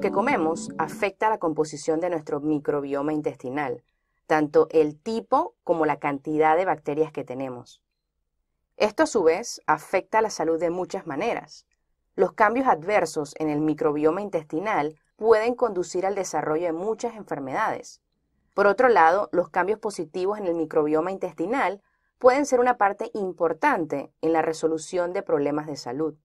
que comemos afecta la composición de nuestro microbioma intestinal, tanto el tipo como la cantidad de bacterias que tenemos. Esto a su vez afecta la salud de muchas maneras. Los cambios adversos en el microbioma intestinal pueden conducir al desarrollo de muchas enfermedades. Por otro lado, los cambios positivos en el microbioma intestinal pueden ser una parte importante en la resolución de problemas de salud.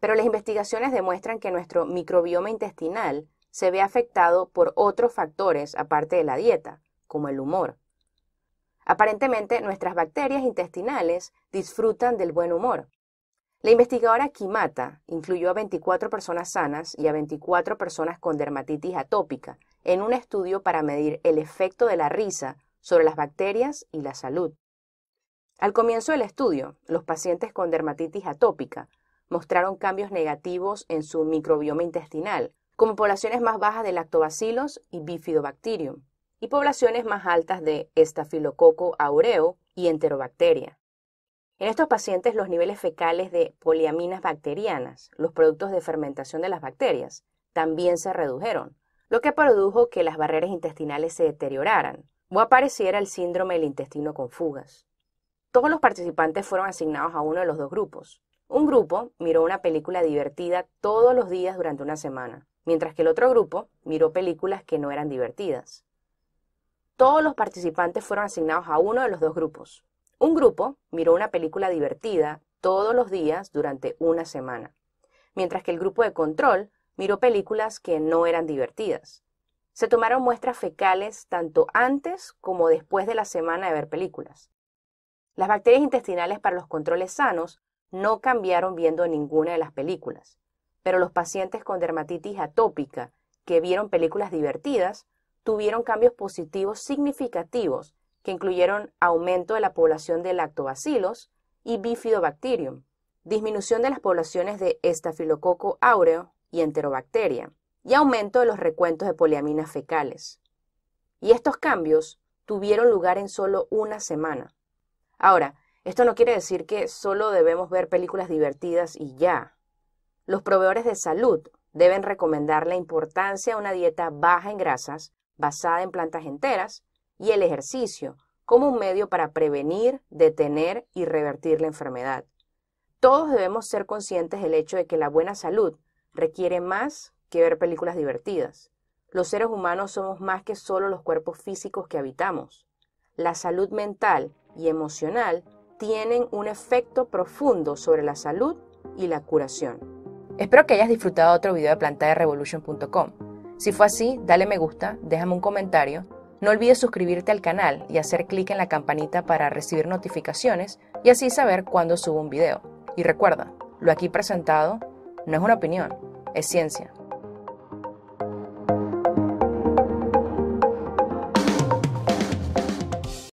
Pero las investigaciones demuestran que nuestro microbioma intestinal se ve afectado por otros factores aparte de la dieta, como el humor. Aparentemente, nuestras bacterias intestinales disfrutan del buen humor. La investigadora Kimata incluyó a 24 personas sanas y a 24 personas con dermatitis atópica en un estudio para medir el efecto de la risa sobre las bacterias y la salud. Al comienzo del estudio, los pacientes con dermatitis atópica mostraron cambios negativos en su microbioma intestinal, como poblaciones más bajas de lactobacilos y bifidobacterium, y poblaciones más altas de estafilococo aureo y enterobacteria. En estos pacientes los niveles fecales de poliaminas bacterianas, los productos de fermentación de las bacterias, también se redujeron, lo que produjo que las barreras intestinales se deterioraran o apareciera el síndrome del intestino con fugas. Todos los participantes fueron asignados a uno de los dos grupos. Un grupo miró una película divertida todos los días durante una semana, mientras que el otro grupo miró películas que no eran divertidas. Todos los participantes fueron asignados a uno de los dos grupos. Un grupo miró una película divertida todos los días durante una semana, mientras que el grupo de control miró películas que no eran divertidas. Se tomaron muestras fecales tanto antes como después de la semana de ver películas. Las bacterias intestinales para los controles sanos no cambiaron viendo ninguna de las películas, pero los pacientes con dermatitis atópica que vieron películas divertidas tuvieron cambios positivos significativos que incluyeron aumento de la población de lactobacilos y bifidobacterium, disminución de las poblaciones de estafilococo áureo y enterobacteria, y aumento de los recuentos de poliaminas fecales. Y estos cambios tuvieron lugar en solo una semana. Ahora, esto no quiere decir que solo debemos ver películas divertidas y ya. Los proveedores de salud deben recomendar la importancia de una dieta baja en grasas, basada en plantas enteras, y el ejercicio como un medio para prevenir, detener y revertir la enfermedad. Todos debemos ser conscientes del hecho de que la buena salud requiere más que ver películas divertidas. Los seres humanos somos más que solo los cuerpos físicos que habitamos la salud mental y emocional tienen un efecto profundo sobre la salud y la curación. Espero que hayas disfrutado otro video de plantaderevolution.com. Si fue así, dale me gusta, déjame un comentario, no olvides suscribirte al canal y hacer clic en la campanita para recibir notificaciones y así saber cuándo subo un video. Y recuerda, lo aquí presentado no es una opinión, es ciencia.